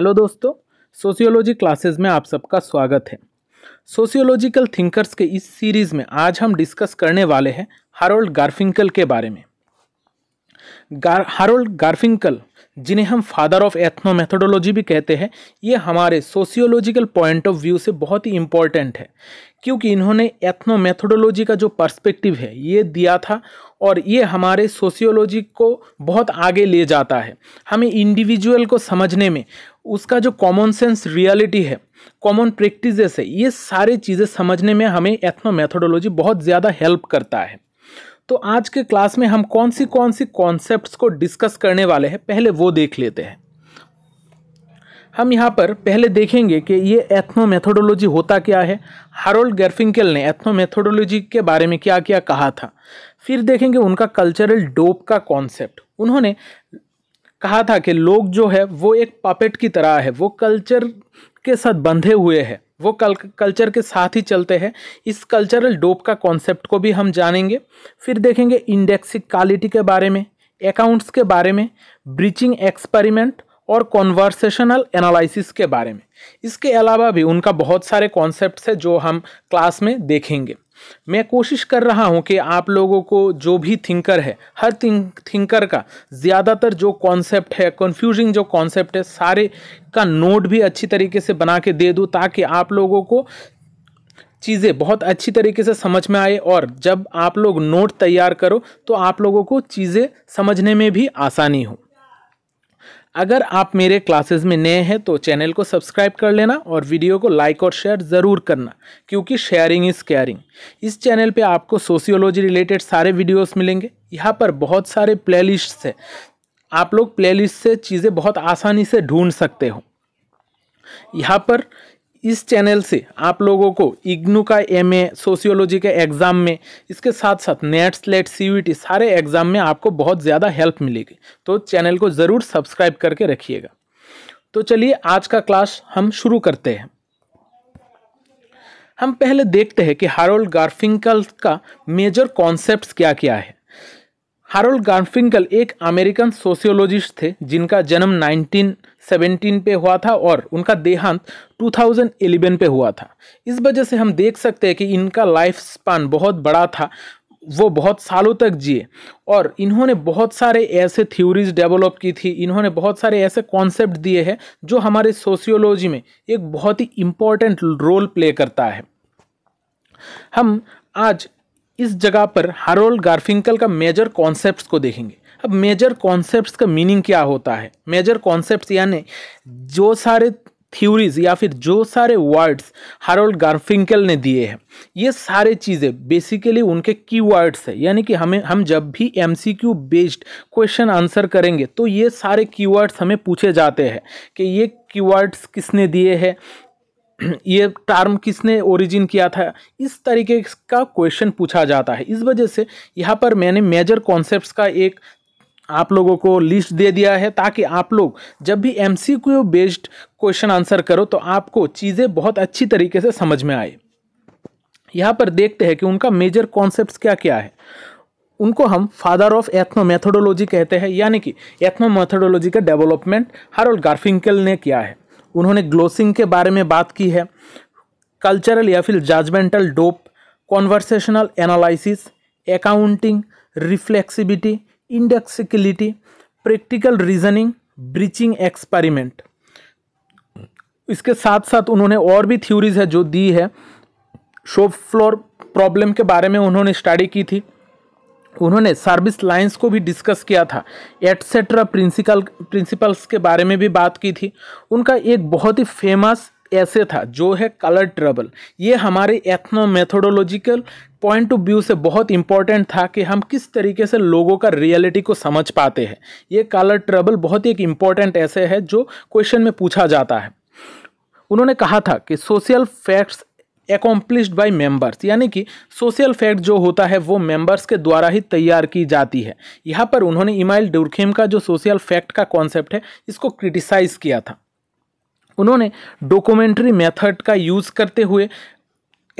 Hello दोस्तों sociology classes में आप सबका स्वागत है सोशियोलॉजिकल थिंकर्स के इस सीरीज़ में आज हम डिस्कस करने वाले हैं हारोल्ड गार्फिंकल के बारे में गार हारोल्ड गार्फिंकल जिन्हें हम फादर ऑफ एथनो मेथोडोलॉजी भी कहते हैं ये हमारे सोशियोलॉजिकल पॉइंट ऑफ व्यू से बहुत ही इम्पॉर्टेंट है क्योंकि इन्होंने एथनो मेथोडोलॉजी का जो पर्सपेक्टिव है ये दिया था और ये हमारे सोशियोलॉजी को बहुत आगे ले जाता है हमें इंडिविजुअल को समझने में उसका जो कॉमन सेंस रियलिटी है कॉमन प्रैक्टिसेस है ये सारी चीज़ें समझने में हमें एथनो मैथोडोलॉजी बहुत ज़्यादा हेल्प करता है तो आज के क्लास में हम कौन सी कौन सी कॉन्सेप्ट्स को डिस्कस करने वाले हैं पहले वो देख लेते हैं हम यहाँ पर पहले देखेंगे कि ये एथनो मैथोडोलॉजी होता क्या है हारोल्ड गैरफिंकल ने एथनो मैथोडोलॉजी के बारे में क्या क्या कहा था फिर देखेंगे उनका कल्चरल डोप का कॉन्सेप्ट उन्होंने कहा था कि लोग जो है वो एक पपेट की तरह है वो कल्चर के साथ बंधे हुए हैं वो कल कल्चर के साथ ही चलते हैं इस कल्चरल डोप का कॉन्सेप्ट को भी हम जानेंगे फिर देखेंगे इंडेक्सिक क्वालिटी के बारे में अकाउंट्स के बारे में ब्रीचिंग एक्सपेरिमेंट और कॉन्वर्सेशनल एनालिसिस के बारे में इसके अलावा भी उनका बहुत सारे कॉन्सेप्ट है जो हम क्लास में देखेंगे मैं कोशिश कर रहा हूँ कि आप लोगों को जो भी थिंकर है हर थिंक थिंकर का ज़्यादातर जो कॉन्सेप्ट है कन्फ्यूजिंग जो कॉन्सेप्ट है सारे का नोट भी अच्छी तरीके से बना के दे दूँ ताकि आप लोगों को चीज़ें बहुत अच्छी तरीके से समझ में आए और जब आप लोग नोट तैयार करो तो आप लोगों को चीज़ें समझने में भी आसानी हो अगर आप मेरे क्लासेस में नए हैं तो चैनल को सब्सक्राइब कर लेना और वीडियो को लाइक और शेयर ज़रूर करना क्योंकि शेयरिंग इज़ केयरिंग इस चैनल पे आपको सोशियोलॉजी रिलेटेड सारे वीडियोस मिलेंगे यहाँ पर बहुत सारे प्लेलिस्ट्स हैं आप लोग प्लेलिस्ट से चीज़ें बहुत आसानी से ढूंढ सकते हो यहाँ पर इस चैनल से आप लोगों को इग्नू का एम सोशियोलॉजी के एग्ज़ाम में इसके साथ साथ नेट स्लेट सी सारे एग्ज़ाम में आपको बहुत ज़्यादा हेल्प मिलेगी तो चैनल को ज़रूर सब्सक्राइब करके रखिएगा तो चलिए आज का क्लास हम शुरू करते हैं हम पहले देखते हैं कि हारोल्ड गार्फिंकल का मेजर कॉन्सेप्ट क्या क्या है हारोल्ड गार्फिंकल एक अमेरिकन सोशियोलॉजिस्ट थे जिनका जन्म नाइनटीन 2017 पे हुआ था और उनका देहांत 2011 पे हुआ था इस वजह से हम देख सकते हैं कि इनका लाइफ स्पान बहुत बड़ा था वो बहुत सालों तक जिए और इन्होंने बहुत सारे ऐसे थ्योरीज डेवलप की थी इन्होंने बहुत सारे ऐसे कॉन्सेप्ट दिए हैं जो हमारे सोशियोलॉजी में एक बहुत ही इम्पॉर्टेंट रोल प्ले करता है हम आज इस जगह पर हारोल्ड गार्फिंकल का मेजर कॉन्सेप्ट्स को देखेंगे अब मेजर कॉन्सेप्ट्स का मीनिंग क्या होता है मेजर कॉन्सेप्ट्स यानी जो सारे थ्योरीज या फिर जो सारे वर्ड्स हारोल्ड गार्फिंकल ने दिए हैं ये सारे चीज़ें बेसिकली उनके की वर्ड्स है यानी कि हमें हम जब भी M C Q based question answer करेंगे तो ये सारे वर्ड्स हमें पूछे जाते हैं कि ये वर्ड्स किसने दिए हैं ये टर्म किसने ओरिजिन किया था इस तरीके का क्वेश्चन पूछा जाता है इस वजह से यहाँ पर मैंने मेजर कॉन्सेप्ट्स का एक आप लोगों को लिस्ट दे दिया है ताकि आप लोग जब भी एम बेस्ड क्वेश्चन आंसर करो तो आपको चीज़ें बहुत अच्छी तरीके से समझ में आए यहाँ पर देखते हैं कि उनका मेजर कॉन्सेप्ट क्या क्या है उनको हम फादर ऑफ एथनो मैथोडोलॉजी कहते हैं यानी कि एथनो मैथोडोलॉजी का डेवलपमेंट हारोल गार्फिंकल ने किया है उन्होंने ग्लोसिंग के बारे में बात की है कल्चरल या फिर judgmental dope conversational analysis accounting reflexibility indexicality practical reasoning breaching experiment इसके साथ साथ उन्होंने और भी थ्योरीज है जो दी है शॉप फ्लोर प्रॉब्लम के बारे में उन्होंने स्टडी की थी उन्होंने सर्विस लाइंस को भी डिस्कस किया था एटसेट्रा प्रिंसिपल प्रिंसिपल्स के बारे में भी बात की थी उनका एक बहुत ही फेमस ऐसे था जो है कलर ट्रबल ये हमारे ethno methodological point of view से बहुत इंपॉर्टेंट था कि हम किस तरीके से लोगों का रियलिटी को समझ पाते हैं ये कलर ट्रबल बहुत ही एक इम्पॉर्टेंट ऐसे है जो क्वेश्चन में पूछा जाता है उन्होंने कहा था कि social facts accomplished by members यानी कि सोशल फैक्ट जो होता है वो मेम्बर्स के द्वारा ही तैयार की जाती है यहाँ पर उन्होंने इमाइल डुरखेम का जो सोशल फैक्ट का कॉन्सेप्ट है इसको क्रिटिसाइज़ किया था उन्होंने डॉक्यूमेंट्री मेथड का यूज़ करते हुए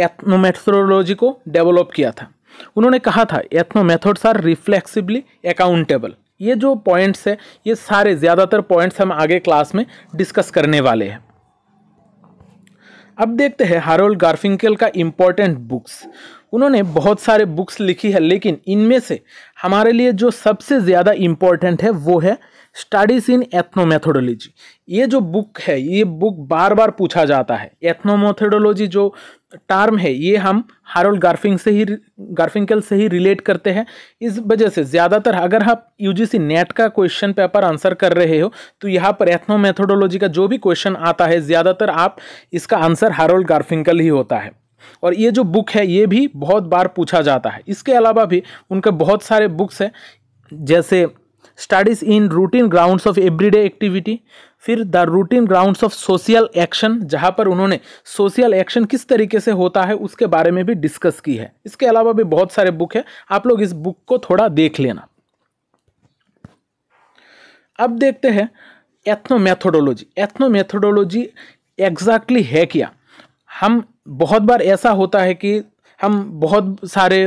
एथनोमेथोलॉजी को डेवलप किया था उन्होंने कहा था ethno methods are reflexibly accountable ये जो पॉइंट्स है ये सारे ज़्यादातर पॉइंट्स हम आगे क्लास में डिस्कस करने वाले हैं अब देखते हैं हारोल गार्फिंकल का इम्पोर्टेंट बुक्स उन्होंने बहुत सारे बुक्स लिखी है लेकिन इनमें से हमारे लिए जो सबसे ज़्यादा इम्पोर्टेंट है वो है स्टडीज इन एथनोमेथोडोलॉजी ये जो बुक है ये बुक बार बार पूछा जाता है एथनोमेथोडोलॉजी जो टर्म है ये हम हारोल गार्फिंग से ही गार्फिंकल से ही रिलेट करते हैं इस वजह से ज़्यादातर अगर आप जी सी नेट का क्वेश्चन पेपर आंसर कर रहे हो तो यहाँ पर एथनो का जो भी क्वेश्चन आता है ज़्यादातर आप इसका आंसर हारोल्ड गार्फिंकल ही होता है और ये जो बुक है ये भी बहुत बार पूछा जाता है इसके अलावा भी उनके बहुत सारे बुक्स हैं जैसे studies in routine grounds of everyday activity फिर the routine grounds of social action जहाँ पर उन्होंने सोशल एक्शन किस तरीके से होता है उसके बारे में भी डिस्कस की है इसके अलावा भी बहुत सारे बुक है आप लोग इस बुक को थोड़ा देख लेना अब देखते हैं ethno methodology ethno methodology exactly है क्या हम बहुत बार ऐसा होता है कि हम बहुत सारे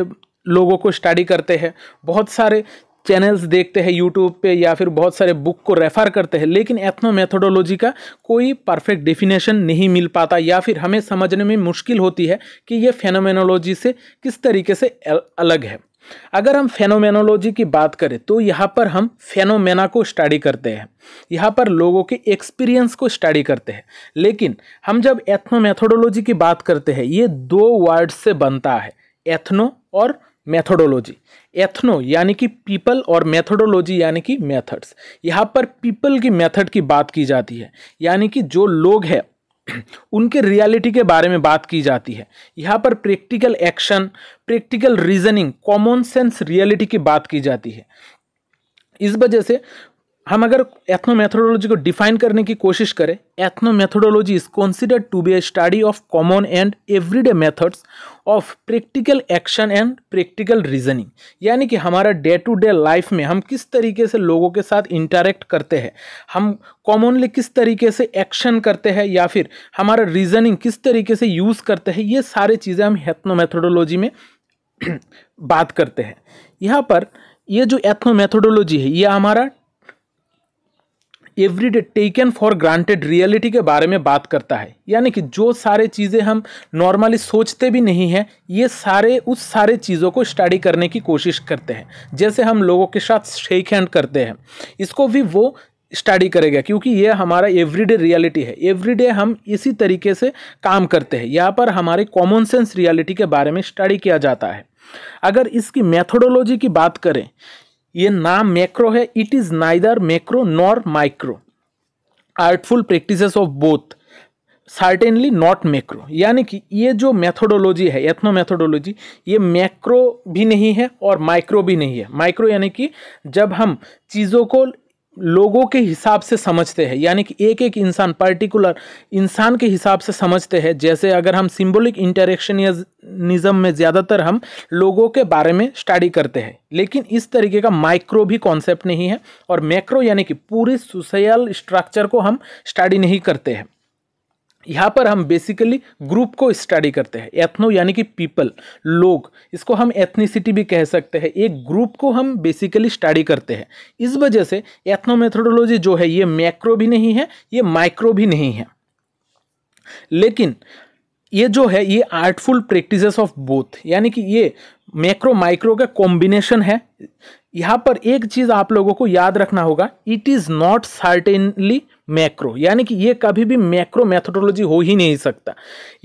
लोगों को स्टडी करते हैं बहुत सारे चैनल्स देखते हैं यूट्यूब पे या फिर बहुत सारे बुक को रेफ़र करते हैं लेकिन एथनो मेथोडोलॉजी का कोई परफेक्ट डेफिनेशन नहीं मिल पाता या फिर हमें समझने में मुश्किल होती है कि ये फेनोमेनोलॉजी से किस तरीके से अलग है अगर हम फेनोमेनोलॉजी की बात करें तो यहाँ पर हम फेनोमेना को स्टडी करते हैं यहाँ पर लोगों के एक्सपीरियंस को स्टडी करते हैं लेकिन हम जब एथनो मेथोडोलॉजी की बात करते हैं ये दो वर्ड से बनता है एथनो और मैथोडोलॉजी एथनो यानी कि पीपल और मैथोडोलॉजी यानी कि मेथड्स यहाँ पर पीपल की मेथड की बात की जाती है यानी कि जो लोग हैं उनके रियलिटी के बारे में बात की जाती है यहाँ पर practical action practical reasoning common sense reality की बात की जाती है इस वजह से हम अगर एथनो मैथोडोलॉजी को डिफाइन करने की कोशिश करें ethno methodology is considered to be a study of common and everyday methods of practical action and practical reasoning यानी कि हमारा डे टू डे लाइफ में हम किस तरीके से लोगों के साथ इंटरेक्ट करते हैं हम कॉमनली किस तरीके से एक्शन करते हैं या फिर हमारा रीजनिंग किस तरीके से यूज़ करते हैं ये सारी चीज़ें हम एथनो मैथोडोलॉजी में बात करते हैं यहाँ पर ये जो एथनो मैथोडोलॉजी है ये हमारा everyday taken for granted reality के बारे में बात करता है यानी कि जो सारे चीज़ें हम नॉर्मली सोचते भी नहीं हैं ये सारे उस सारे चीज़ों को स्टडी करने की कोशिश करते हैं जैसे हम लोगों के साथ शेक हैंड करते हैं इसको भी वो स्टडी करेगा क्योंकि ये हमारा एवरीडे रियलिटी है एवरीडे हम इसी तरीके से काम करते हैं यहाँ पर हमारे कॉमन सेंस रियलिटी के बारे में स्टडी किया जाता है अगर इसकी मेथोडोलॉजी की बात करें ये नाम मैक्रो है it is neither macro nor micro artful practices of both certainly not macro यानी कि ये जो मेथोडोलॉजी है एथनो मेथोडोलॉजी ये मैक्रो भी नहीं है और माइक्रो भी नहीं है माइक्रो यानी कि जब हम चीज़ों को लोगों के हिसाब से समझते हैं यानी कि एक एक इंसान पर्टिकुलर इंसान के हिसाब से समझते हैं जैसे अगर हम सिंबॉलिक निज़म में ज़्यादातर हम लोगों के बारे में स्टडी करते हैं लेकिन इस तरीके का माइक्रो भी कॉन्सेप्ट नहीं है और मैक्रो यानी कि पूरे सोशल स्ट्रक्चर को हम स्टडी नहीं करते हैं यहाँ पर हम बेसिकली ग्रुप को स्टडी करते हैं एथनो यानी कि पीपल लोग इसको हम एथनीसिटी भी कह सकते हैं एक ग्रुप को हम बेसिकली स्टडी करते हैं इस वजह से एथनो मेथोडोलॉजी जो है ये मैक्रो भी नहीं है ये माइक्रो भी नहीं है लेकिन ये जो है ये आर्टफुल प्रैक्टिसेस ऑफ बोथ यानी कि ये मैक्रो माइक्रो का कॉम्बिनेशन है यहाँ पर एक चीज़ आप लोगों को याद रखना होगा it is not certainly macro यानी कि ये कभी भी मैक्रो मैथडोलॉजी हो ही नहीं सकता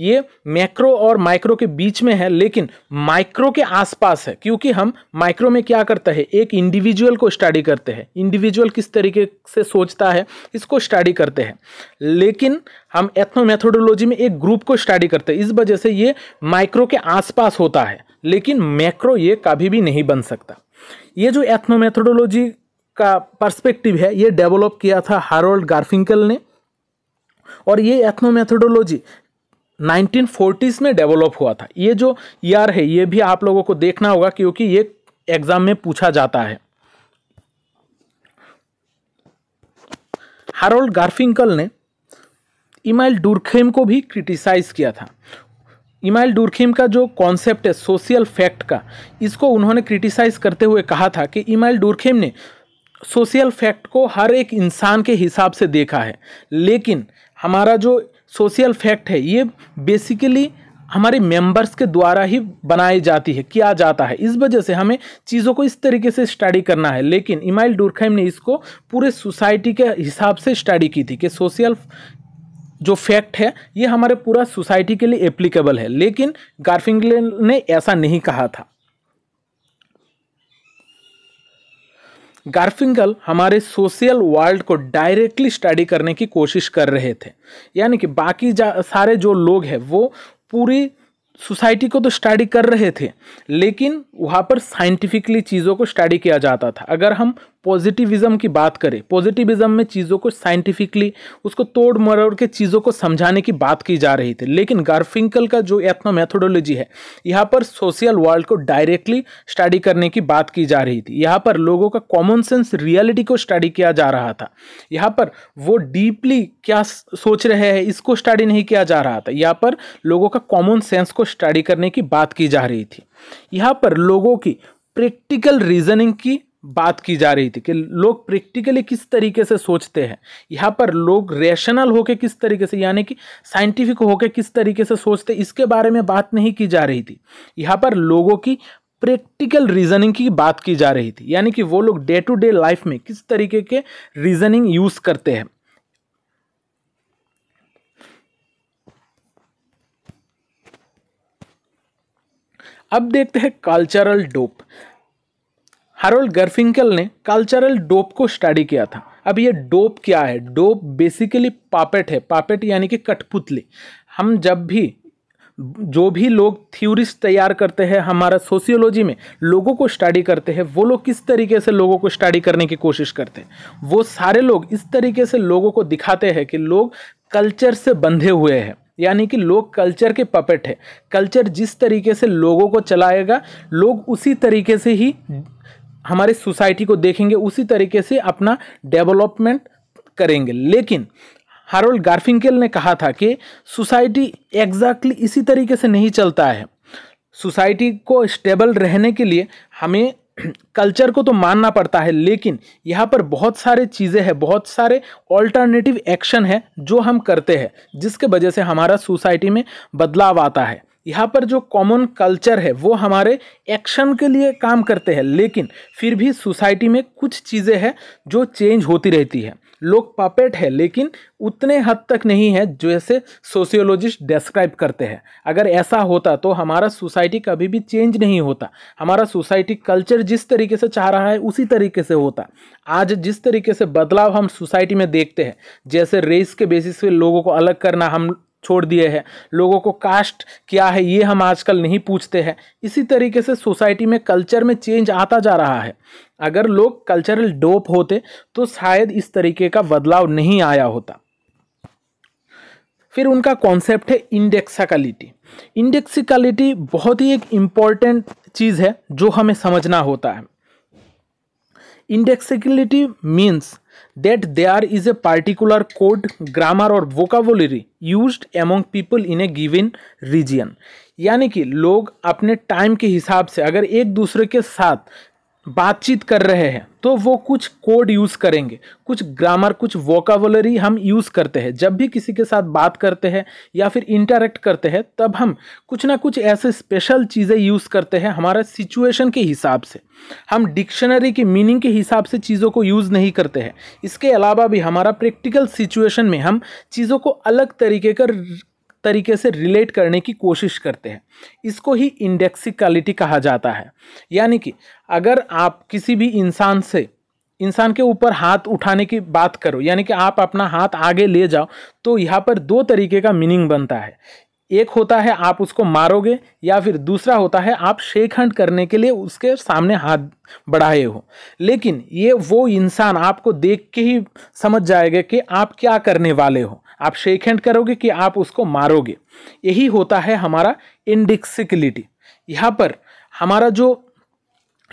ये मैक्रो और माइक्रो के बीच में है लेकिन माइक्रो के आसपास है क्योंकि हम माइक्रो में क्या करते हैं एक इंडिविजुअल को स्टडी करते हैं इंडिविजुअल किस तरीके से सोचता है इसको स्टडी करते हैं लेकिन हम एथनो मैथडोलॉजी में एक ग्रुप को स्टडी करते हैं इस वजह से ये माइक्रो के आसपास होता है लेकिन मैक्रो ये कभी भी नहीं बन सकता ये जो एथनो मैथडोलॉजी का पर्सपेक्टिव है ये डेवलप किया था हारोल्ड गार्फिंकल ने और ये एथनोमेथोडोलॉजी 1940s में डेवलप हुआ था ये जो ईयर है ये भी आप लोगों को देखना होगा क्योंकि ये एग्ज़ाम में पूछा जाता है हारोल्ड गार्फिंकल ने इमाइल डुरखेम को भी क्रिटिसाइज़ किया था इमाइल डुरखेम का जो कॉन्सेप्ट है सोशल फैक्ट का इसको उन्होंने क्रिटिसाइज़ करते हुए कहा था कि इमाइल डुरखेम ने सोशल फैक्ट को हर एक इंसान के हिसाब से देखा है लेकिन हमारा जो सोशल फैक्ट है ये बेसिकली हमारे मेंबर्स के द्वारा ही बनाई जाती है किया जाता है इस वजह से हमें चीज़ों को इस तरीके से स्टडी करना है लेकिन इमाइल डुरखाइम ने इसको पूरे सोसाइटी के हिसाब से स्टडी की थी कि सोशल जो फैक्ट है ये हमारे पूरा सोसाइटी के लिए एप्लीकेबल है लेकिन गार्फिंगले ने ऐसा नहीं कहा था गार्फिंगल हमारे सोशल वर्ल्ड को डायरेक्टली स्टडी करने की कोशिश कर रहे थे यानी कि बाकी सारे जो लोग हैं वो पूरी सोसाइटी को तो स्टडी कर रहे थे लेकिन वहाँ पर साइंटिफिकली चीज़ों को स्टडी किया जाता था अगर हम पॉजिटिविज्म की बात करें पॉजिटिविज्म में चीज़ों को साइंटिफिकली उसको तोड़ मरोड़ के चीज़ों को समझाने की बात की जा रही थी लेकिन गार्फिंकल का जो एथनो मैथोडोलॉजी है यहाँ पर सोशल वर्ल्ड को डायरेक्टली स्टडी करने की बात की जा रही थी यहाँ पर लोगों का कॉमन सेंस रियलिटी को स्टडी किया जा रहा था यहाँ पर वो डीपली क्या सोच रहे हैं इसको स्टडी नहीं किया जा रहा था यहाँ पर लोगों का कॉमन सेंस को स्टडी करने की बात की जा रही थी यहाँ पर लोगों की प्रैक्टिकल रीजनिंग की बात की जा रही थी कि लोग प्रैक्टिकली किस तरीके से सोचते हैं यहाँ पर लोग रेशनल होके किस तरीके से यानी कि साइंटिफिक होके किस तरीके से सोचते इसके बारे में बात नहीं की जा रही थी यहाँ पर लोगों की प्रैक्टिकल रीजनिंग की बात की जा रही थी यानी कि वो लोग डे टू डे लाइफ में किस तरीके के रीजनिंग यूज़ करते हैं अब देखते हैं कल्चरल डोप हारोल्ड गर्फिंकल ने कल्चरल डोप को स्टडी किया था अब ये डोप क्या है डोप बेसिकली पापेट है पापेट यानी कि कठपुतली हम जब भी जो भी लोग थ्यूरिस्ट तैयार करते हैं हमारा सोशियोलॉजी में लोगों को स्टडी करते हैं वो लोग किस तरीके से लोगों को स्टडी करने की कोशिश करते हैं वो सारे लोग इस तरीके से लोगों को दिखाते हैं कि लोग कल्चर से बंधे हुए हैं यानी कि लोग कल्चर के पपेट है कल्चर जिस तरीके से लोगों को चलाएगा लोग उसी तरीके से ही हमारे सोसाइटी को देखेंगे उसी तरीके से अपना डेवलपमेंट करेंगे लेकिन हारोल्ड गार्फिंकेल ने कहा था कि सोसाइटी एग्जैक्टली इसी तरीके से नहीं चलता है सोसाइटी को स्टेबल रहने के लिए हमें कल्चर को तो मानना पड़ता है लेकिन यहाँ पर बहुत सारे चीज़ें हैं बहुत सारे ऑल्टरनेटिव एक्शन है जो हम करते हैं जिसके वजह से हमारा सोसाइटी में बदलाव आता है यहाँ पर जो कॉमन कल्चर है वो हमारे एक्शन के लिए काम करते हैं लेकिन फिर भी सोसाइटी में कुछ चीज़ें हैं जो चेंज होती रहती है लोग पपेट है लेकिन उतने हद तक नहीं है जैसे सोशियोलॉजिस्ट डिस्क्राइब करते हैं अगर ऐसा होता तो हमारा सोसाइटी कभी भी चेंज नहीं होता हमारा सोसाइटी कल्चर जिस तरीके से चाह रहा है उसी तरीके से होता आज जिस तरीके से बदलाव हम सोसाइटी में देखते हैं जैसे रेस के बेसिस पे लोगों को अलग करना हम छोड़ दिए हैं लोगों को कास्ट क्या है ये हम आजकल नहीं पूछते हैं इसी तरीके से सोसाइटी में कल्चर में चेंज आता जा रहा है अगर लोग कल्चरल डोप होते तो शायद इस तरीके का बदलाव नहीं आया होता फिर उनका कॉन्सेप्ट है इंडेक्सिकलिटी इंडेक्सिकलिटी बहुत ही एक इम्पॉर्टेंट चीज़ है जो हमें समझना होता है indexicality means that there is a particular code, grammar or vocabulary used among people in a given region यानी कि लोग अपने टाइम के हिसाब से अगर एक दूसरे के साथ बातचीत कर रहे हैं तो वो कुछ कोड यूज़ करेंगे कुछ ग्रामर कुछ वोकाबुलरी हम यूज़ करते हैं जब भी किसी के साथ बात करते हैं या फिर इंटरेक्ट करते हैं तब हम कुछ ना कुछ ऐसे स्पेशल चीज़ें यूज़ करते हैं हमारे सिचुएशन के हिसाब से हम डिक्शनरी के मीनिंग के हिसाब से चीज़ों को यूज़ नहीं करते हैं इसके अलावा भी हमारा प्रैक्टिकल सिचुएशन में हम चीज़ों को अलग तरीके का तरीके से रिलेट करने की कोशिश करते हैं इसको ही इंडेक्सिकलिटी कहा जाता है यानी कि अगर आप किसी भी इंसान से इंसान के ऊपर हाथ उठाने की बात करो यानी कि आप अपना हाथ आगे ले जाओ तो यहाँ पर दो तरीके का मीनिंग बनता है एक होता है आप उसको मारोगे या फिर दूसरा होता है आप शेख हंड करने के लिए उसके सामने हाथ बढ़ाए हो लेकिन ये वो इंसान आपको देख के ही समझ जाएगा कि आप क्या करने वाले हो आप शेक हैंड करोगे कि आप उसको मारोगे यही होता है हमारा इंडिक्सिकलिटी यहाँ पर हमारा जो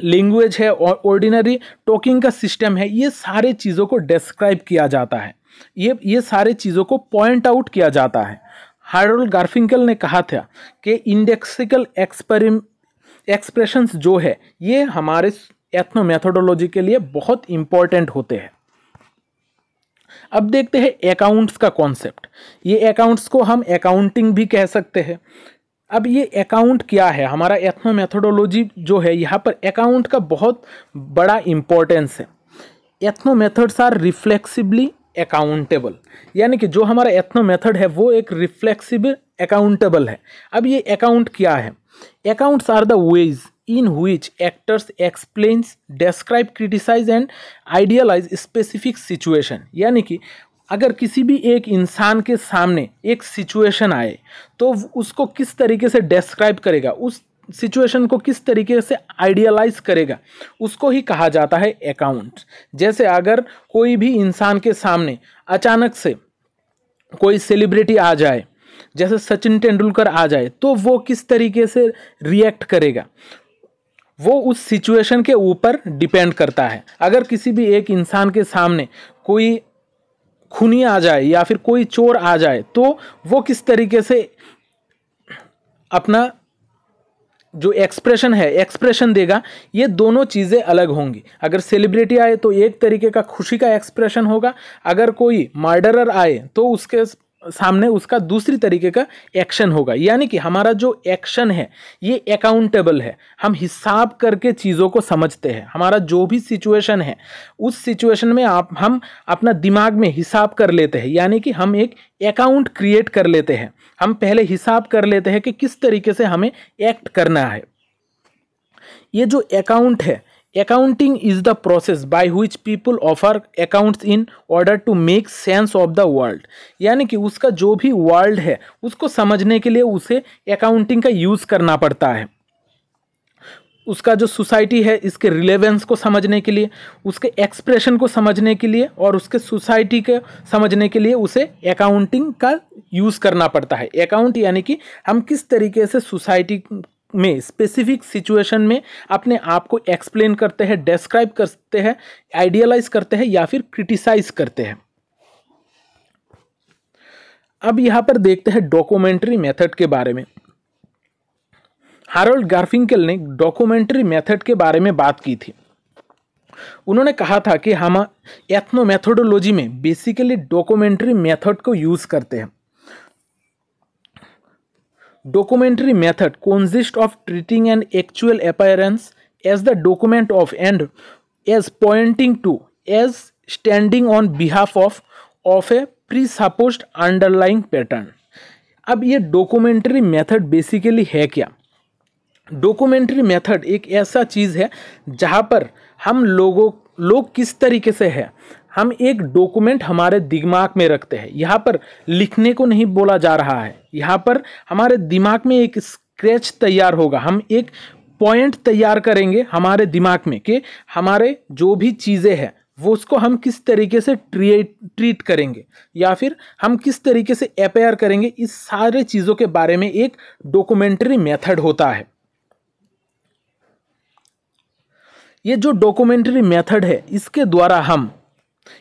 लैंग्वेज है और ऑर्डिनरी टॉकिंग का सिस्टम है ये सारे चीज़ों को डिस्क्राइब किया जाता है ये ये सारे चीज़ों को पॉइंट आउट किया जाता है हार्डोल गार्फिंकल ने कहा था कि इंडेक्सिकल एक्सपेरिम एक्सप्रेशंस जो है ये हमारे एथनो मेथोडोलॉजी के लिए बहुत इम्पॉर्टेंट होते हैं अब देखते हैं अकाउंट्स का कॉन्सेप्ट ये अकाउंट्स को हम अकाउंटिंग भी कह सकते हैं अब ये अकाउंट क्या है हमारा एथनो मेथोडोलॉजी जो है यहाँ पर अकाउंट का बहुत बड़ा इम्पोर्टेंस है ethno methods are reflexibly accountable यानी कि जो हमारा एथनो मेथड है वो एक रिफ्लेक्सिबल अकाउंटेबल है अब ये अकाउंट क्या है accounts are the ways in which actors explains describe criticize and idealize specific situation यानी कि अगर किसी भी एक इंसान के सामने एक सिचुएशन आए तो उसको किस तरीके से डिस्क्राइब करेगा उस सिचुएशन को किस तरीके से आइडियलाइज करेगा उसको ही कहा जाता है अकाउंट जैसे अगर कोई भी इंसान के सामने अचानक से कोई सेलिब्रिटी आ जाए जैसे सचिन तेंदुलकर आ जाए तो वो किस तरीके से रिएक्ट करेगा वो उस सिचुएशन के ऊपर डिपेंड करता है अगर किसी भी एक इंसान के सामने कोई खूनी आ जाए या फिर कोई चोर आ जाए तो वो किस तरीके से अपना जो एक्सप्रेशन है एक्सप्रेशन देगा ये दोनों चीज़ें अलग होंगी अगर सेलिब्रिटी आए तो एक तरीके का खुशी का एक्सप्रेशन होगा अगर कोई मर्डरर आए तो उसके सामने उसका दूसरी तरीके का एक्शन होगा यानी कि हमारा जो एक्शन है ये अकाउंटेबल है हम हिसाब करके चीज़ों को समझते हैं हमारा जो भी सिचुएशन है उस सिचुएशन में आप हम अपना दिमाग में हिसाब कर लेते हैं यानी कि हम एक अकाउंट क्रिएट कर लेते हैं हम पहले हिसाब कर लेते हैं कि किस तरीके से हमें एक्ट करना है ये जो अकाउंट है Accounting is the process by which people offer accounts in order to make sense of the world यानी कि उसका जो भी वर्ल्ड है उसको समझने के लिए उसे अकाउंटिंग का यूज़ करना पड़ता है उसका जो सोसाइटी है इसके रिलेवेंस को समझने के लिए उसके एक्सप्रेशन को समझने के लिए और उसके सोसाइटी के समझने के लिए उसे अकाउंटिंग का यूज़ करना पड़ता है अकाउंट यानी कि हम किस तरीके से सोसाइटी में स्पेसिफिक सिचुएशन में अपने आप को एक्सप्लेन करते हैं डिस्क्राइब करते हैं आइडियलाइज करते हैं या फिर क्रिटिसाइज करते हैं अब यहां पर देखते हैं डॉक्यूमेंट्री मेथड के बारे में हारोल्ड गार्फिंकल ने डॉक्यूमेंट्री मेथड के बारे में बात की थी उन्होंने कहा था कि हम एथनो मेथोडोलॉजी में बेसिकली डॉक्यूमेंट्री मेथड को यूज़ करते हैं Documentary method consists of treating an actual appearance as the document of and as pointing to, as standing on behalf of, of a presupposed underlying pattern. अब ये documentary method basically है क्या documentary method एक ऐसा चीज़ है जहाँ पर हम लोगों लोग किस तरीके से हैं हम एक डॉक्यूमेंट हमारे दिमाग में रखते हैं यहाँ पर लिखने को नहीं बोला जा रहा है यहाँ पर हमारे दिमाग में एक स्क्रेच तैयार होगा हम एक पॉइंट तैयार करेंगे हमारे दिमाग में कि हमारे जो भी चीज़ें हैं वो उसको हम किस तरीके से ट्रीट ट्रीट करेंगे या फिर हम किस तरीके से अपेयर करेंगे इस सारे चीज़ों के बारे में एक डॉक्यूमेंट्री मेथड होता है ये जो डॉक्यूमेंट्री मेथड है इसके द्वारा हम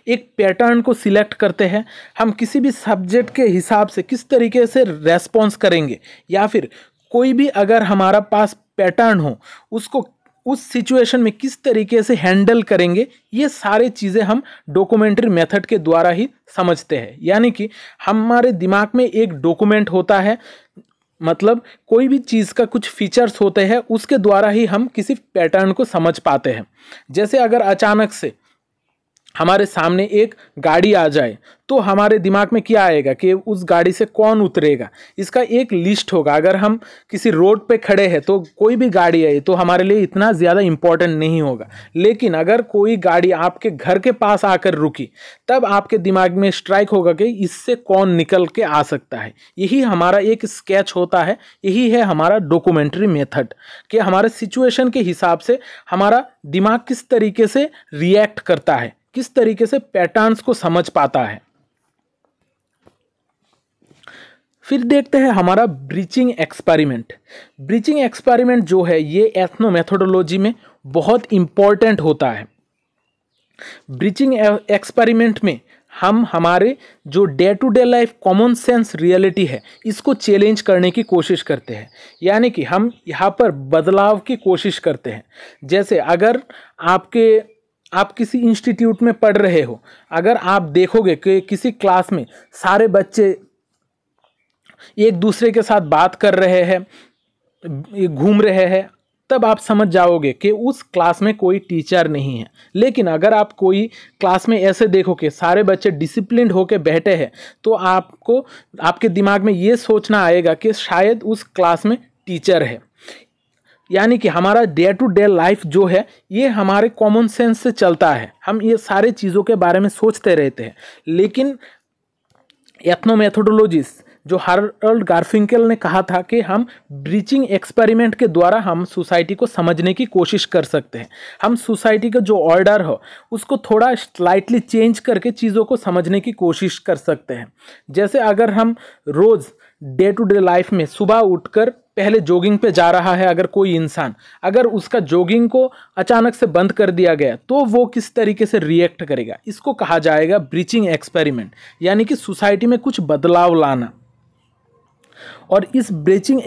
एक पैटर्न को सिलेक्ट करते हैं हम किसी भी सब्जेक्ट के हिसाब से किस तरीके से रेस्पॉन्स करेंगे या फिर कोई भी अगर हमारा पास पैटर्न हो उसको उस सिचुएशन में किस तरीके से हैंडल करेंगे ये सारे चीज़ें हम डॉक्यूमेंट्री मेथड के द्वारा ही समझते हैं यानी कि हमारे दिमाग में एक डॉक्यूमेंट होता है मतलब कोई भी चीज़ का कुछ फीचर्स होते हैं उसके द्वारा ही हम किसी पैटर्न को समझ पाते हैं जैसे अगर अचानक से हमारे सामने एक गाड़ी आ जाए तो हमारे दिमाग में क्या आएगा कि उस गाड़ी से कौन उतरेगा इसका एक लिस्ट होगा अगर हम किसी रोड पे खड़े हैं तो कोई भी गाड़ी आए तो हमारे लिए इतना ज़्यादा इम्पोर्टेंट नहीं होगा लेकिन अगर कोई गाड़ी आपके घर के पास आकर रुकी तब आपके दिमाग में स्ट्राइक होगा कि इससे कौन निकल के आ सकता है यही हमारा एक स्केच होता है यही है हमारा डॉक्यूमेंट्री मेथड कि हमारे सिचुएशन के हिसाब से हमारा दिमाग किस तरीके से रिएक्ट करता है किस तरीके से पैटर्न्स को समझ पाता है फिर देखते हैं हमारा ब्रीचिंग एक्सपेरिमेंट ब्रीचिंग एक्सपेरिमेंट जो है ये एथनोमेथोडोलॉजी में बहुत इम्पॉर्टेंट होता है ब्रीचिंग एक्सपेरिमेंट e- में हम हमारे जो day to day life common sense reality है इसको चैलेंज करने की कोशिश करते हैं यानी कि हम यहाँ पर बदलाव की कोशिश करते हैं जैसे अगर आपके आप किसी इंस्टीट्यूट में पढ़ रहे हो अगर आप देखोगे कि किसी क्लास में सारे बच्चे एक दूसरे के साथ बात कर रहे हैं घूम रहे हैं तब आप समझ जाओगे कि उस क्लास में कोई टीचर नहीं है लेकिन अगर आप कोई क्लास में ऐसे देखो कि सारे बच्चे डिसिप्लिन होकर बैठे हैं तो आपको आपके दिमाग में ये सोचना आएगा कि शायद उस क्लास में टीचर है यानी कि हमारा डे टू डे लाइफ जो है ये हमारे कॉमन सेंस से चलता है हम ये सारे चीज़ों के बारे में सोचते रहते हैं लेकिन एथनोमेथोडोलॉजिस्ट जो हार्ल्ड गार्फिंकल ने कहा था कि हम ब्रीचिंग एक्सपेरिमेंट के द्वारा हम सोसाइटी को समझने की कोशिश कर सकते हैं हम सोसाइटी का जो ऑर्डर हो उसको थोड़ा स्लाइटली चेंज करके चीज़ों को समझने की कोशिश कर सकते हैं जैसे अगर हम रोज़ डे टू डे लाइफ में सुबह उठकर पहले जॉगिंग पे जा रहा है अगर कोई इंसान अगर उसका जॉगिंग को अचानक से बंद कर दिया गया तो वो किस तरीके से रिएक्ट करेगा इसको कहा जाएगा ब्रीचिंग एक्सपेरिमेंट यानी कि सोसाइटी में कुछ बदलाव लाना और इस ब्रीचिंग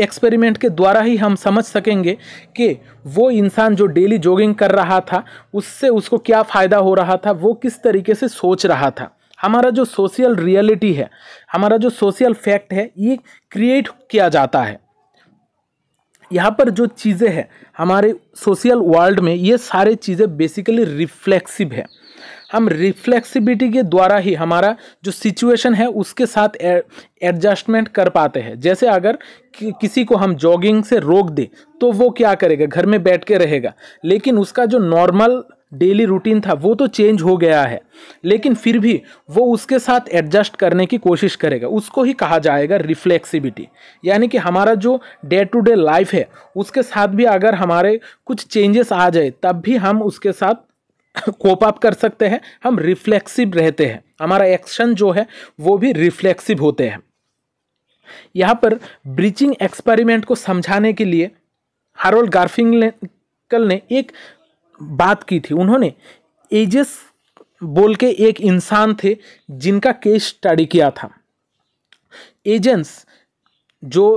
एक्सपेरिमेंट के द्वारा ही हम समझ सकेंगे कि वो इंसान जो डेली जॉगिंग कर रहा था उससे उसको क्या फ़ायदा हो रहा था वो किस तरीके से सोच रहा था हमारा जो सोशल रियलिटी है हमारा जो सोशल फैक्ट है ये क्रिएट किया जाता है यहाँ पर जो चीज़ें हैं हमारे सोशल वर्ल्ड में ये सारे चीज़ें बेसिकली रिफ्लेक्सिव है हम रिफ्लेक्सिबिलिटी के द्वारा ही हमारा जो सिचुएशन है उसके साथ एडजस्टमेंट कर पाते हैं जैसे अगर कि, किसी को हम जॉगिंग से रोक दें तो वो क्या करेगा घर में बैठ के रहेगा लेकिन उसका जो नॉर्मल डेली रूटीन था वो तो चेंज हो गया है लेकिन फिर भी वो उसके साथ एडजस्ट करने की कोशिश करेगा उसको ही कहा जाएगा रिफ्लेक्सिबिलिटी यानी कि हमारा जो डे टू डे लाइफ है उसके साथ भी अगर हमारे कुछ चेंजेस आ जाए तब भी हम उसके साथ कोप अप कर सकते हैं हम रिफ्लेक्सिव रहते हैं हमारा एक्शन जो है वो भी रिफ्लेक्सिव होते हैं यहाँ पर ब्रीचिंग एक्सपेरिमेंट को समझाने के लिए हारोल गार्फिंग कल ने एक बात की थी उन्होंने एजेस बोल के एक इंसान थे जिनका केस स्टडी किया था एजेंस जो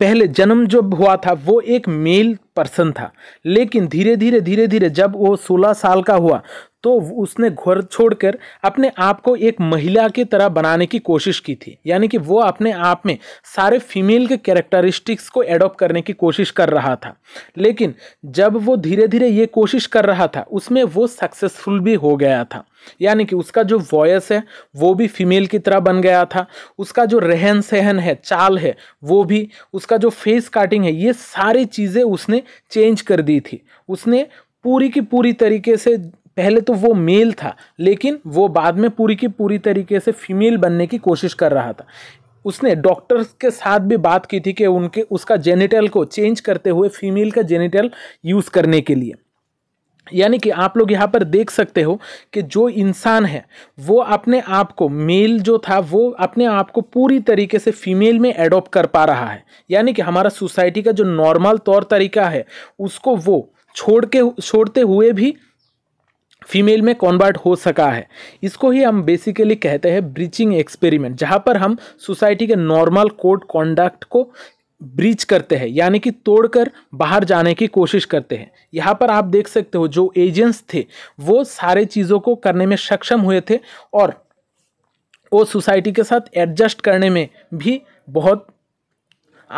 पहले जन्म जब हुआ था वो एक मेल पर्सन था लेकिन धीरे धीरे धीरे धीरे जब वो 16 साल का हुआ तो उसने घर छोड़कर अपने आप को एक महिला की तरह बनाने की कोशिश की थी यानी कि वो अपने आप में सारे फीमेल के कैरेक्टरिस्टिक्स को एडॉप्ट करने की कोशिश कर रहा था लेकिन जब वो धीरे धीरे ये कोशिश कर रहा था उसमें वो सक्सेसफुल भी हो गया था यानी कि उसका जो वॉयस है वो भी फीमेल की तरह बन गया था उसका जो रहन सहन है चाल है वो भी उसका जो फेस काटिंग है ये सारी चीज़ें उसने चेंज कर दी थी उसने पूरी की पूरी तरीके से पहले तो वो मेल था लेकिन वो बाद में पूरी की पूरी तरीके से फीमेल बनने की कोशिश कर रहा था उसने डॉक्टर्स के साथ भी बात की थी कि उनके उसका जेनिटल को चेंज करते हुए फीमेल का जेनिटल यूज़ करने के लिए यानी कि आप लोग यहाँ पर देख सकते हो कि जो इंसान है वो अपने आप को मेल जो था वो अपने आप को पूरी तरीके से फीमेल में एडोप्ट कर पा रहा है यानी कि हमारा सोसाइटी का जो नॉर्मल तौर तरीका है उसको वो छोड़ के छोड़ते हुए भी फीमेल में कॉन्वर्ट हो सका है इसको ही हम बेसिकली कहते हैं ब्रीचिंग एक्सपेरिमेंट जहाँ पर हम सोसाइटी के नॉर्मल कोड कॉन्डक्ट को ब्रीच करते हैं यानी कि तोड़कर बाहर जाने की कोशिश करते हैं यहाँ पर आप देख सकते हो जो एजेंट्स थे वो सारे चीज़ों को करने में सक्षम हुए थे और वो सोसाइटी के साथ एडजस्ट करने में भी बहुत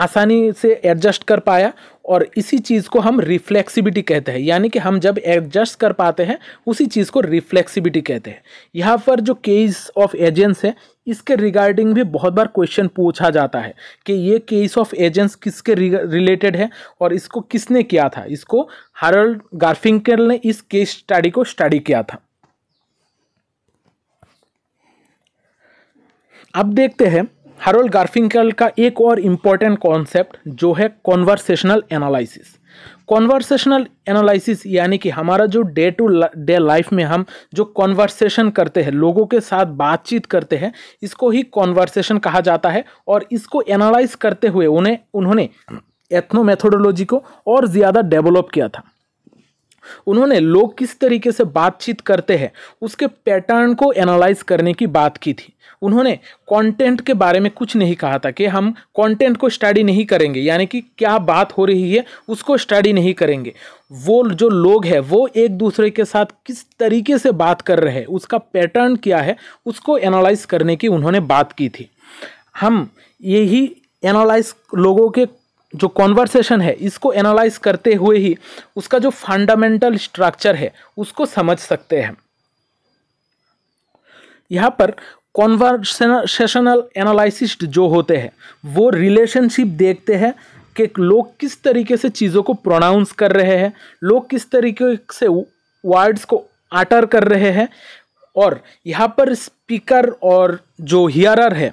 आसानी से एडजस्ट कर पाया और इसी चीज़ को हम रिफ्लेक्सिबिलिटी कहते हैं यानी कि हम जब एडजस्ट कर पाते हैं उसी चीज़ को रिफ्लेक्सिबिटी कहते हैं यहाँ पर जो केस ऑफ एजेंस है इसके रिगार्डिंग भी बहुत बार क्वेश्चन पूछा जाता है कि ये केस ऑफ एजेंस किसके रिलेटेड है और इसको किसने किया था इसको हारल्ड गार्फिंकल ने इस केस स्टडी को स्टडी किया था अब देखते हैं हरोल गार्फिंकल का एक और इम्पॉर्टेंट कॉन्सेप्ट जो है कॉन्वर्सेशनल एनालिसिस कॉन्वर्सेशनल एनालिसिस यानी कि हमारा जो डे टू डे लाइफ में हम जो कॉन्वर्सेशन करते हैं लोगों के साथ बातचीत करते हैं इसको ही कॉन्वर्सेशन कहा जाता है और इसको एनालाइज करते हुए उन्हें उन्होंने एथनो को और ज़्यादा डेवलप किया था उन्होंने लोग किस तरीके से बातचीत करते हैं उसके पैटर्न को एनालाइज करने की बात की थी उन्होंने कंटेंट के बारे में कुछ नहीं कहा था कि हम कंटेंट को स्टडी नहीं करेंगे यानी कि क्या बात हो रही है उसको स्टडी नहीं करेंगे वो जो लोग हैं वो एक दूसरे के साथ किस तरीके से बात कर रहे हैं उसका पैटर्न क्या है उसको एनालाइज करने की उन्होंने बात की थी हम यही एनालाइज लोगों के जो कॉन्वर्सेशन है इसको एनालाइज करते हुए ही उसका जो फंडामेंटल स्ट्रक्चर है उसको समझ सकते हैं यहाँ पर कॉन्वर्सेशनल एनालिसिस्ट जो होते हैं वो रिलेशनशिप देखते हैं कि लोग किस तरीके से चीज़ों को प्रोनाउंस कर रहे हैं लोग किस तरीके से वर्ड्स को आटर कर रहे हैं और यहाँ पर स्पीकर और जो हियरर है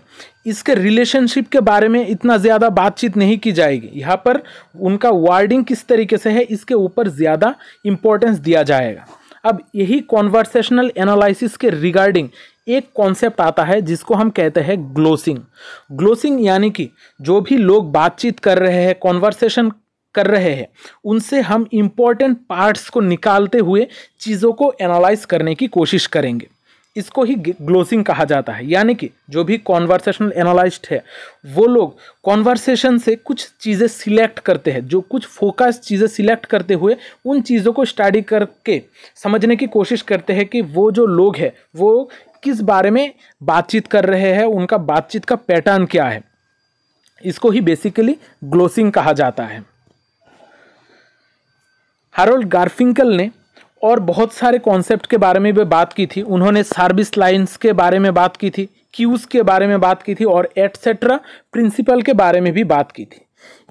इसके रिलेशनशिप के बारे में इतना ज़्यादा बातचीत नहीं की जाएगी यहाँ पर उनका वर्डिंग किस तरीके से है इसके ऊपर ज़्यादा इम्पोर्टेंस दिया जाएगा अब यही कॉन्वर्सेशनल एनालिसिस के रिगार्डिंग एक कॉन्सेप्ट आता है जिसको हम कहते हैं ग्लोसिंग ग्लोसिंग यानी कि जो भी लोग बातचीत कर रहे हैं कॉन्वर्सेशन कर रहे हैं उनसे हम इम्पॉर्टेंट पार्ट्स को निकालते हुए चीज़ों को एनालाइज करने की कोशिश करेंगे इसको ही ग्लोसिंग कहा जाता है यानी कि जो भी कॉन्वर्सेशनल एनालाइज्ड है वो लोग कॉन्वर्सेशन से कुछ चीज़ें सिलेक्ट करते हैं जो कुछ फोकस चीज़ें सिलेक्ट करते हुए उन चीज़ों को स्टडी करके समझने की कोशिश करते हैं कि वो जो लोग हैं वो किस बारे में बातचीत कर रहे हैं उनका बातचीत का पैटर्न क्या है इसको ही बेसिकली ग्लोसिंग कहा जाता है हारोल्ड गार्फिंकल ने और बहुत सारे कॉन्सेप्ट के बारे में भी बात की थी उन्होंने सर्विस लाइंस के बारे में बात की थी क्यूज़ के बारे में बात की थी और एटसेट्रा प्रिंसिपल के बारे में भी बात की थी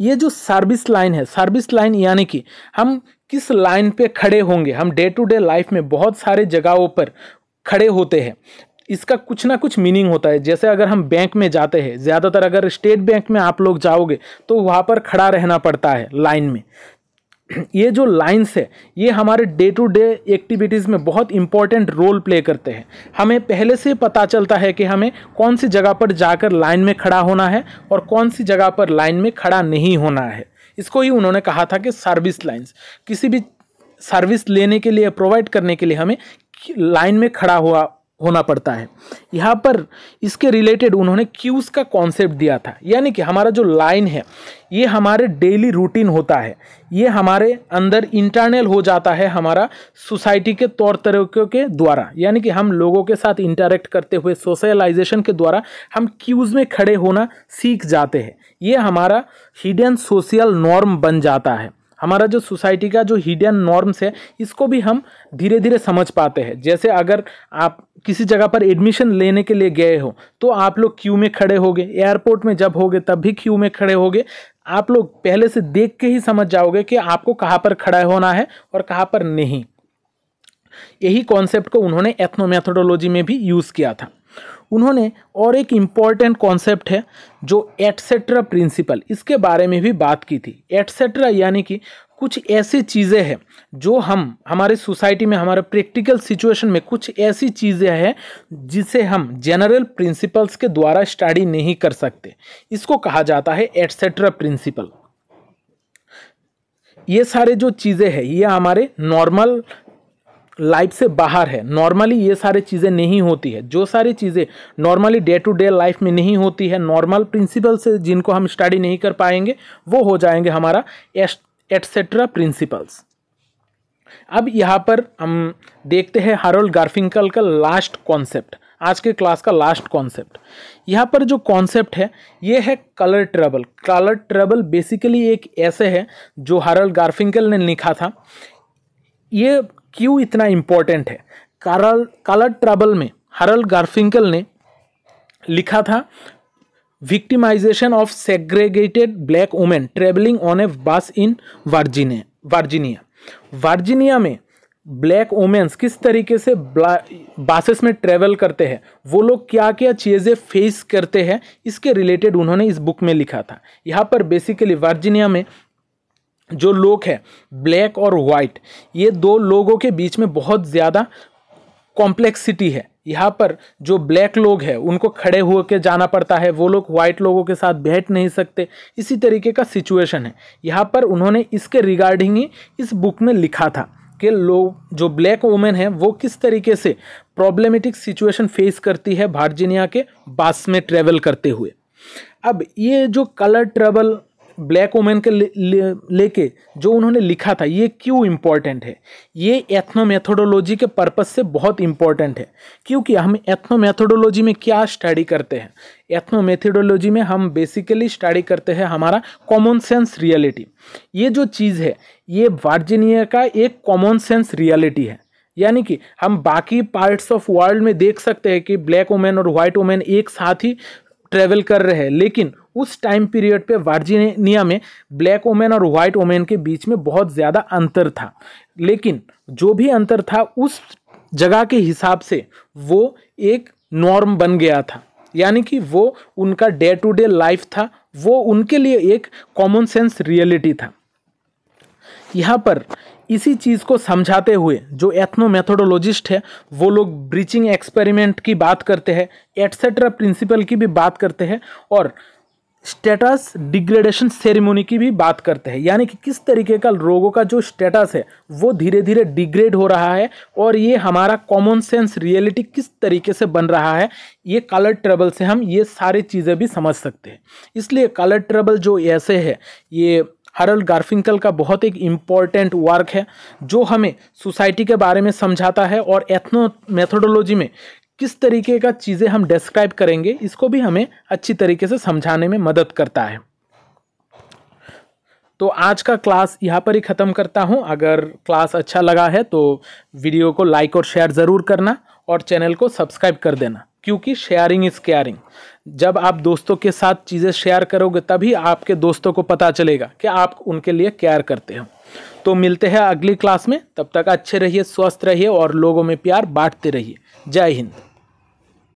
ये जो सर्विस लाइन है सर्विस लाइन यानी कि हम किस लाइन पे खड़े होंगे हम डे टू डे लाइफ में बहुत सारे जगहों पर खड़े होते हैं इसका कुछ ना कुछ मीनिंग होता है जैसे अगर हम बैंक में जाते हैं ज़्यादातर अगर स्टेट बैंक में आप लोग जाओगे तो वहाँ पर खड़ा रहना पड़ता है लाइन में ये जो लाइंस है ये हमारे डे टू डे एक्टिविटीज़ में बहुत इंपॉर्टेंट रोल प्ले करते हैं हमें पहले से पता चलता है कि हमें कौन सी जगह पर जाकर लाइन में खड़ा होना है और कौन सी जगह पर लाइन में खड़ा नहीं होना है इसको ही उन्होंने कहा था कि सर्विस लाइंस किसी भी सर्विस लेने के लिए प्रोवाइड करने के लिए हमें लाइन में खड़ा हुआ होना पड़ता है यहाँ पर इसके रिलेटेड उन्होंने क्यूज़ का कॉन्सेप्ट दिया था यानी कि हमारा जो लाइन है ये हमारे डेली रूटीन होता है ये हमारे अंदर इंटरनल हो जाता है हमारा सोसाइटी के तौर तरीकों के द्वारा यानी कि हम लोगों के साथ इंटरेक्ट करते हुए सोशलाइजेशन के द्वारा हम क्यूज़ में खड़े होना सीख जाते हैं ये हमारा हिडन सोशल नॉर्म बन जाता है हमारा जो सोसाइटी का जो हिडन नॉर्म्स है इसको भी हम धीरे धीरे समझ पाते हैं जैसे अगर आप किसी जगह पर एडमिशन लेने के लिए गए हो तो आप लोग क्यू में खड़े होगे एयरपोर्ट में जब होगे तब भी क्यू में खड़े होगे आप लोग पहले से देख के ही समझ जाओगे कि आपको कहाँ पर खड़ा होना है और कहाँ पर नहीं यही कॉन्सेप्ट को उन्होंने एथनो में भी यूज़ किया था उन्होंने और एक इम्पॉर्टेंट कॉन्सेप्ट है जो एटसेट्रा प्रिंसिपल इसके बारे में भी बात की थी एटसेट्रा यानी कि कुछ ऐसी चीज़ें हैं जो हम हमारे सोसाइटी में हमारे प्रैक्टिकल सिचुएशन में कुछ ऐसी चीज़ें हैं जिसे हम जनरल प्रिंसिपल्स के द्वारा स्टडी नहीं कर सकते इसको कहा जाता है एटसेट्रा प्रिंसिपल ये सारे जो चीज़ें हैं ये हमारे नॉर्मल लाइफ से बाहर है नॉर्मली ये सारी चीज़ें नहीं होती है जो सारी चीज़ें normally day to day life में नहीं होती है नॉर्मल प्रिंसिपल से जिनको हम स्टडी नहीं कर पाएंगे वो हो जाएंगे हमारा एटसेट्रा प्रिंसिपल्स अब यहाँ पर हम देखते हैं हारोल गार्फिंकल का लास्ट कॉन्सेप्ट आज के क्लास का लास्ट कॉन्सेप्ट यहाँ पर जो कॉन्सेप्ट है ये है colour trouble colour trouble basically एक ऐसे है जो हारल गार्फिंकल ने लिखा था ये क्यों इतना इम्पोर्टेंट है कारल कलर ट्रबल में हरल गार्फिंकल ने लिखा था victimization of segregated black women travelling on a bus in Virginia Virginia Virginia में ब्लैक वुमेन्स किस तरीके से बासेस में ट्रेवल करते हैं वो लोग क्या क्या चीज़ें फेस करते हैं इसके रिलेटेड उन्होंने इस बुक में लिखा था यहाँ पर बेसिकली वर्जीनिया में जो लोग हैं ब्लैक और वाइट ये दो लोगों के बीच में बहुत ज़्यादा कॉम्प्लेक्सिटी है यहाँ पर जो ब्लैक लोग हैं उनको खड़े हो के जाना पड़ता है वो लोग वाइट लोगों के साथ बैठ नहीं सकते इसी तरीके का सिचुएशन है यहाँ पर उन्होंने इसके रिगार्डिंग ही इस बुक में लिखा था कि लोग जो ब्लैक वुमेन है वो किस तरीके से प्रॉब्लमेटिक सिचुएशन फेस करती है वर्जीनिया के बास में ट्रेवल करते हुए अब ये जो कलर ट्रेवल ब्लैक वोमेन के लेके ले जो उन्होंने लिखा था ये क्यों इम्पॉर्टेंट है ये एथनोमेथोडोलॉजी के पर्पस से बहुत इम्पॉर्टेंट है क्योंकि हम एथनोमेथोडोलॉजी में क्या स्टडी करते हैं एथनोमेथोडोलॉजी में हम बेसिकली स्टडी करते हैं हमारा कॉमन सेंस रियलिटी ये जो चीज़ है ये वार्जिनिया का एक कॉमन सेंस रियलिटी है यानी कि हम बाकी पार्ट्स ऑफ वर्ल्ड में देख सकते हैं कि ब्लैक वोमेन और वाइट वोमेन एक साथ ही ट्रेवल कर रहे हैं लेकिन उस टाइम पीरियड पे वर्जीनिया में ब्लैक ओमेन और वाइट ओमेन के बीच में बहुत ज़्यादा अंतर था लेकिन जो भी अंतर था उस जगह के हिसाब से वो एक नॉर्म बन गया था यानी कि वो उनका डे टू डे लाइफ था वो उनके लिए एक कॉमन सेंस रियलिटी था यहाँ पर इसी चीज़ को समझाते हुए जो एथनो है वो लोग ब्रीचिंग एक्सपेरिमेंट की बात करते हैं एटसेट्रा प्रिंसिपल की भी बात करते हैं और स्टेटस डिग्रेडेशन सेरेमोनी की भी बात करते हैं यानी कि किस तरीके का रोगों का जो स्टेटस है वो धीरे धीरे डिग्रेड हो रहा है और ये हमारा कॉमन सेंस रियलिटी किस तरीके से बन रहा है ये कलर ट्रबल से हम ये सारी चीज़ें भी समझ सकते हैं इसलिए कलर ट्रबल जो ऐसे है ये हरल गार्फिंकल का बहुत एक इम्पॉर्टेंट वर्क है जो हमें सोसाइटी के बारे में समझाता है और एथनो मेथोडोलॉजी में किस तरीके का चीज़ें हम डिस्क्राइब करेंगे इसको भी हमें अच्छी तरीके से समझाने में मदद करता है तो आज का क्लास यहाँ पर ही ख़त्म करता हूँ अगर क्लास अच्छा लगा है तो वीडियो को लाइक और शेयर ज़रूर करना और चैनल को सब्सक्राइब कर देना क्योंकि शेयरिंग इज़ केयरिंग जब आप दोस्तों के साथ चीज़ें शेयर करोगे तभी आपके दोस्तों को पता चलेगा कि आप उनके लिए केयर करते हो तो मिलते हैं अगली क्लास में तब तक अच्छे रहिए स्वस्थ रहिए और लोगों में प्यार बांटते रहिए जय हिंद